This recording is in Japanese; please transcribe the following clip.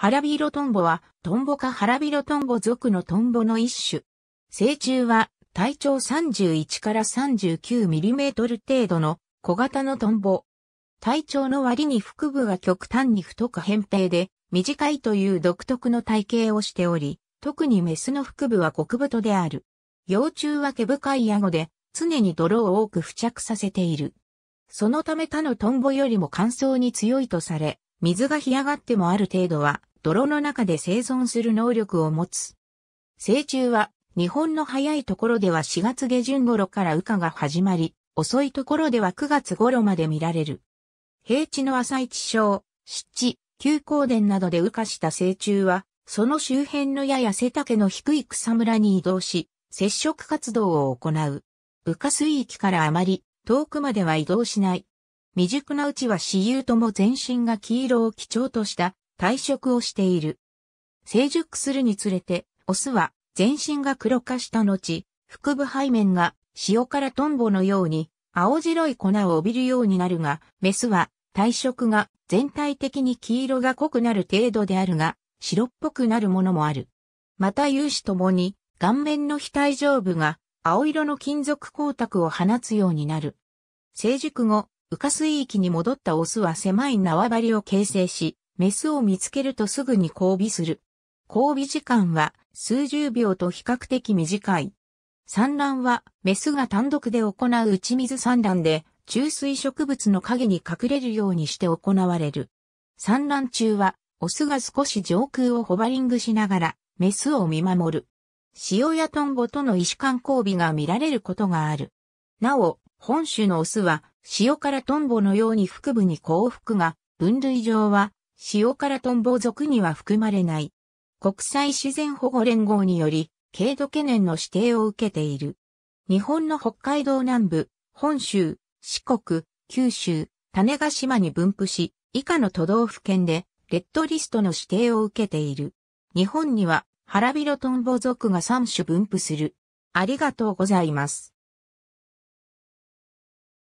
ハラビロトンボは、トンボかハラビロトンボ属のトンボの一種。成虫は、体長31から3 9トル程度の小型のトンボ。体長の割に腹部が極端に太く扁平で、短いという独特の体型をしており、特にメスの腹部は極太である。幼虫は毛深い顎で、常に泥を多く付着させている。そのため他のトンボよりも乾燥に強いとされ、水が干上がってもある程度は泥の中で生存する能力を持つ。成虫は、日本の早いところでは4月下旬頃から羽化が始まり、遅いところでは9月頃まで見られる。平地の浅い地小、湿地、急行殿などで羽化した成虫は、その周辺のやや背丈の低い草むらに移動し、接触活動を行う。羽化水域からあまり遠くまでは移動しない。未熟なうちは私有とも全身が黄色を基調とした退職をしている。成熟するにつれて、オスは全身が黒化した後、腹部背面が塩からトンボのように青白い粉を帯びるようになるが、メスは体色が全体的に黄色が濃くなる程度であるが、白っぽくなるものもある。また有志ともに顔面の非体上部が青色の金属光沢を放つようになる。成熟後、浮か水域に戻ったオスは狭い縄張りを形成し、メスを見つけるとすぐに交尾する。交尾時間は数十秒と比較的短い。産卵はメスが単独で行う打ち水産卵で中水植物の影に隠れるようにして行われる。産卵中はオスが少し上空をホバリングしながらメスを見守る。塩やトンボとの意思間交尾が見られることがある。なお、本種のオスは、塩からトンボのように腹部に幸福が、分類上は、塩辛トンボ属には含まれない。国際自然保護連合により、軽度懸念の指定を受けている。日本の北海道南部、本州、四国、九州、種子島に分布し、以下の都道府県で、レッドリストの指定を受けている。日本には、ハラビロトンボ属が3種分布する。ありがとうございます。